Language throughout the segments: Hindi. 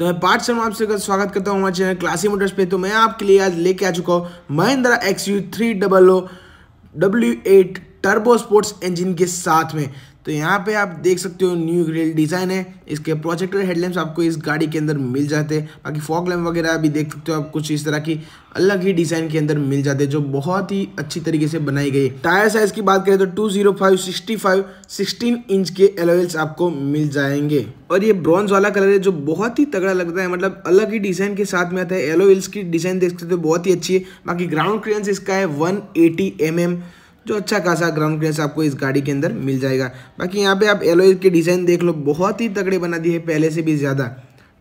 तो मैं पार्ट शर्मा आपसे कर स्वागत करता हूँ हमारे चैनल क्लासी मोटर्स पे तो मैं आपके लिए आज लेके आ चुका हूँ Mahindra X U three double O W eight turbo sports engine के साथ में तो यहाँ पे आप देख सकते हो न्यू ग्रिल डिज़ाइन है इसके प्रोजेक्टर हेडलैम्प्स आपको इस गाड़ी के अंदर मिल जाते हैं बाकी फॉग लैम्प वगैरह भी देख सकते हो आप कुछ इस तरह की अलग ही डिज़ाइन के अंदर मिल जाते हैं जो बहुत ही अच्छी तरीके से बनाई गई टायर साइज़ की बात करें तो two zero five sixty five sixteen inch के एलोवेल्स आपको मिल जाएंगे और ये ब्रॉन्ज वाला कलर है जो बहुत ही तगड़ा लगता है मतलब अलग ही डिज़ाइन के साथ में आता है एलोवेल्स की डिज़ाइन देख सकते हो बहुत ही अच्छी है बाकी ग्राउंड क्रियंस इसका है वन एटी जो अच्छा खासा ग्राउंड क्लियरेंस आपको इस गाड़ी के अंदर मिल जाएगा बाकी यहाँ पे आप एलोइ के डिज़ाइन देख लो बहुत ही तगड़े बना दिए है पहले से भी ज़्यादा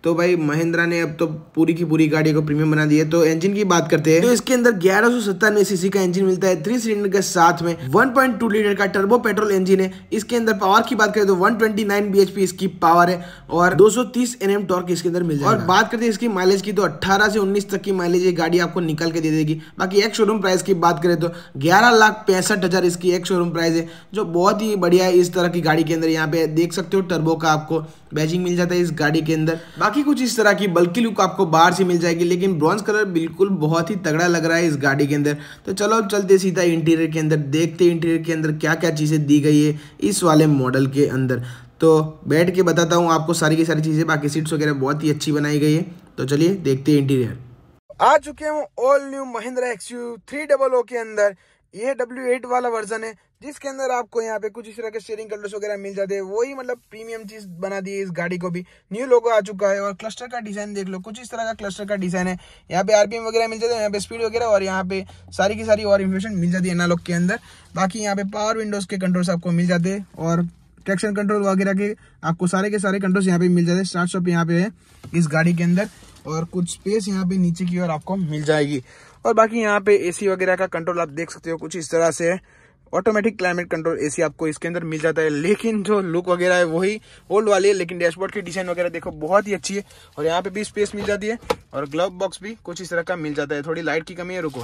तो भाई महिंद्रा ने अब तो पूरी की पूरी गाड़ी को प्रीमियम बना दिया तो इंजन की बात करते हैं तो इसके अंदर ग्यारह सौ सत्तानवे सीसी का इंजन मिलता है थ्री सिलेंडर के साथ में टू लीटर का टर्बो पेट्रोल इंजन है इसके अंदर पावर की बात करें तो one twenty B H P इसकी पावर है और दो सौ तीस एन एम टॉर्क इसके अंदर मिल जाएगा और बात करते हैं इसकी माइलेज की तो अट्ठारह से उन्नीस तक की माइलेज ये गाड़ी आपको निकाल के दे देगी बाकी एक शोरूम प्राइस की बात करें तो ग्यारह लाख पैंसठ हजार इसकी एक शोरूम प्राइस है जो बहुत ही बढ़िया है इस तरह की गाड़ी के अंदर यहाँ पे देख सकते हो टर्बो का आपको बैजिंग मिल जाता है इस गाड़ी के अंदर बाकी कुछ इस तरह की बल्कि लुक आपको बाहर से मिल जाएगी लेकिन ब्रॉन्ज कलर बिल्कुल बहुत ही तगड़ा लग रहा है इस गाड़ी के अंदर तो चलो चलते सीधा इंटीरियर के अंदर देखते इंटीरियर के अंदर क्या क्या चीज़ें दी गई है इस वाले मॉडल के अंदर तो बैठ के बताता हूँ आपको सारी की सारी चीज़ें बाकी सीट्स वगैरह बहुत ही अच्छी बनाई गई है तो चलिए देखते हैं इंटीरियर आ चुके हैं all new Mahindra X U three double O के अंदर ये डब्ल्यू एट वाला वर्जन है जिसके अंदर आपको यहाँ पे कुछ इस तरह के स्टेयरिंग कलर्स वगैरह मिल जाते हैं वही मतलब प्रीमियम चीज बना दी है इस गाड़ी को भी न्यू लोगो आ चुका है और क्लस्टर का डिजाइन देख लो कुछ इस तरह का क्लस्टर का डिजाइन है यहाँ पे आरपीएम वगैरह मिल जाते हैं यहाँ पे स्पीड वगैरह और यहाँ पे सारी की सारी और इन्फॉर्मेशन मिल जाती है एनालॉग के अंदर बाकी यहाँ पे पावर विंडोज के कंट्रोल्स आपको मिल जाते हैं और ट्रैक्शन कंट्रोल वगैरह के आपको सारे के सारे कंट्रोल्स यहाँ पे मिल जाते हैं स्टार्ट शॉप यहाँ पे है इस गाड़ी के अंदर और कुछ स्पेस यहाँ पे नीचे की ओर आपको मिल जाएगी और बाकी यहाँ पे एसी वगैरह का कंट्रोल आप देख सकते हो कुछ इस तरह से है ऑटोमेटिक क्लाइमेट कंट्रोल एसी आपको इसके अंदर मिल जाता है लेकिन जो लुक वगैरह है वही ओल्ड वाली है लेकिन डैशबोर्ड की डिजाइन वगैरह देखो बहुत ही अच्छी है और यहाँ पे भी स्पेस मिल जाती है और ग्लव बॉक्स भी कुछ इस तरह का मिल जाता है थोड़ी लाइट की कमी है रुको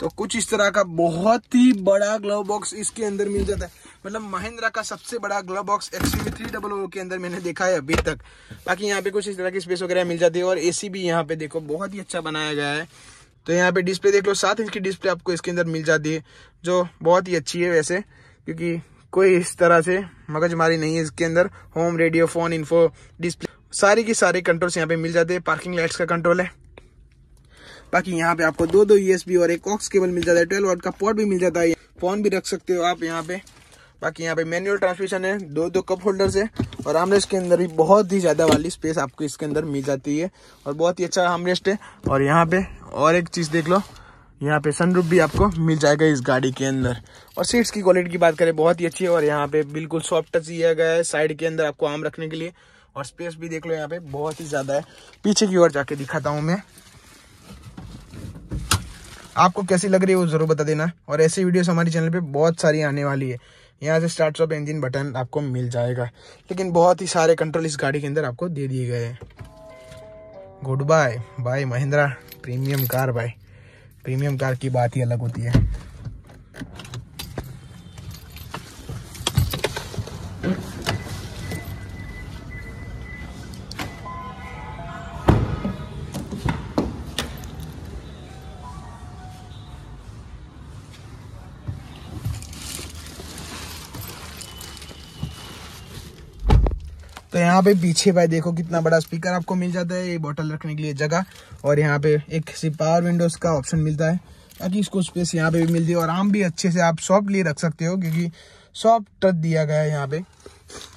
तो कुछ इस तरह का बहुत ही बड़ा ग्लव बॉक्स इसके अंदर मिल जाता है मतलब महिंद्रा का सबसे बड़ा glove box XV three double O के अंदर मैंने देखा है अभी तक बाकी यहाँ पे कुछ इस तरह की स्पेस वगैरह मिल जाती है और एसी भी यहाँ पे देखो बहुत ही अच्छा बनाया गया है तो यहाँ पे डिस्प्ले देख लो सात इंच की डिस्प्ले आपको इसके अंदर मिल जाती है जो बहुत ही अच्छी है वैसे क्योंकि कोई इस तरह से मगजमारी नहीं है इसके अंदर home radio phone info display सारी की सारे कंट्रोल्स यहाँ पे मिल जाते हैं पार्किंग लाइट्स का कंट्रोल है बाकी यहाँ पे आपको दो दो यूएसबी और एक ऑक्स केबल मिल जाता है ट्वेल्व वर्ट का पोर्ट भी मिल जाता है फोन भी रख सकते हो आप यहाँ पे बाकी यहाँ पे मैनुअल ट्रांसमिशन है दो दो कप होल्डर्स है और आमरेस्ट के अंदर भी बहुत ही ज़्यादा वाली स्पेस आपको इसके अंदर मिल जाती है और बहुत ही अच्छा हमरेस्ट है और यहाँ पे और एक चीज़ देख लो यहाँ पे सनरूफ भी आपको मिल जाएगा इस गाड़ी के अंदर और सीट्स की क्वालिटी की बात करें बहुत ही अच्छी है और यहाँ पे बिल्कुल सॉफ्ट टच दिया गया है साइड के अंदर आपको आम रखने के लिए और स्पेस भी देख लो यहाँ पे बहुत ही ज़्यादा है पीछे की ओर जाके दिखाता हूँ मैं आपको कैसी लग रही है वो ज़रूर बता देना और ऐसी वीडियोस हमारे चैनल पे बहुत सारी आने वाली है यहाँ से स्टार्ट स्टॉप इंजन बटन आपको मिल जाएगा लेकिन बहुत ही सारे कंट्रोल इस गाड़ी के अंदर आपको दे दिए गए हैं goodbye bye Mahindra premium car भाई प्रीमियम कार की बात ही अलग होती है तो यहाँ पे पीछे भाई देखो कितना बड़ा स्पीकर आपको मिल जाता है ये बॉटल रखने के लिए जगह और यहाँ पे एक पावर विंडोज़ का ऑप्शन मिलता है ताकि इसको स्पेस यहाँ पे भी मिलती है और आम भी अच्छे से आप सॉफ्टली रख सकते हो क्योंकि सॉफ्ट टच दिया गया है यहाँ पे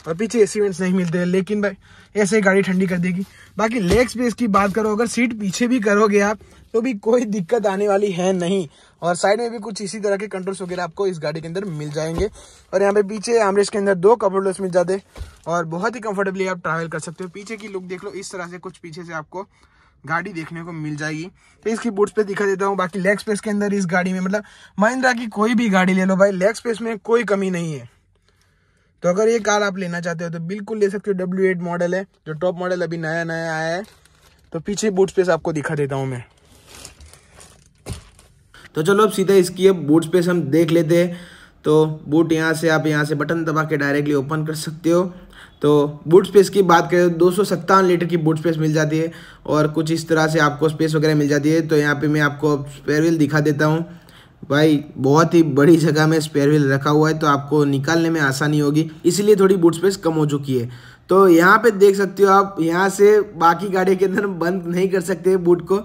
और पीछे ए वेंट्स नहीं मिलते हैं लेकिन भाई ऐसे गाड़ी ठंडी कर देगी बाकी लेग स्पेस की बात करो अगर सीट पीछे भी करोगे आप तो भी कोई दिक्कत आने वाली है नहीं और साइड में भी कुछ इसी तरह के कंट्रोल्स वगैरह आपको इस गाड़ी के अंदर मिल जाएंगे और यहाँ पे पीछे आमरेज के अंदर दो कपड़ोल्स मिल जाते और बहुत ही कंफर्टेबली आप ट्रैवल कर सकते हो पीछे की लुक देख लो इस तरह से कुछ पीछे से आपको गाड़ी देखने को मिल जाएगी तो इसकी बूट पे दिखा देता हूँ बाकी लेग स्पेस के अंदर इस गाड़ी में मतलब महिंद्रा की कोई भी गाड़ी ले लो भाई लेग स्पेस में कोई कमी नहीं है तो अगर ये कार आप लेना चाहते हो तो बिल्कुल ले सकते हो डब्ल्यू एट मॉडल है जो टॉप मॉडल अभी नया नया आया है तो पीछे बूट स्पेस आपको दिखा देता हूँ मैं तो चलो अब सीधा इसकी अब बूट स्पेस हम देख लेते हैं तो बूट यहाँ से आप यहाँ से बटन दबा के डायरेक्टली ओपन कर सकते हो तो बूट स्पेस की बात करें तो दो लीटर की बूट स्पेस मिल जाती है और कुछ इस तरह से आपको स्पेस वगैरह मिल जाती है तो यहाँ पे मैं आपको स्पेयर दिखा देता हूँ भाई बहुत ही बड़ी जगह में स्पेयर व्हील रखा हुआ है तो आपको निकालने में आसानी होगी इसीलिए थोड़ी बूट स्पेस कम हो चुकी है तो यहाँ पे देख सकते हो आप यहाँ से बाकी गाड़ी के अंदर बंद नहीं कर सकते बूट को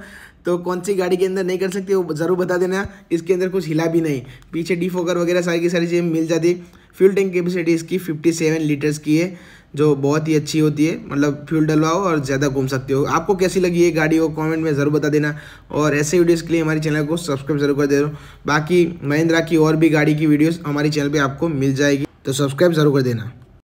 तो कौन सी गाड़ी के अंदर नहीं कर सकते वो ज़रूर बता देना इसके अंदर कुछ हिला भी नहीं पीछे डिफोकर वगैरह सारी की सारी चीज़ें मिल जाती फ्यूल टैंक कैपेसिटी इसकी 57 लीटर्स की है जो बहुत ही अच्छी होती है मतलब फ्यूल डलवाओ और ज़्यादा घूम सकते हो आपको कैसी लगी ये गाड़ी वो कमेंट में ज़रूर बता देना और ऐसे वीडियोस के लिए हमारे चैनल को सब्सक्राइब जरूर कर दे रहा बाकी महिंद्रा की और भी गाड़ी की वीडियोस हमारे चैनल पर आपको मिल जाएगी तो सब्सक्राइब ज़रूर कर देना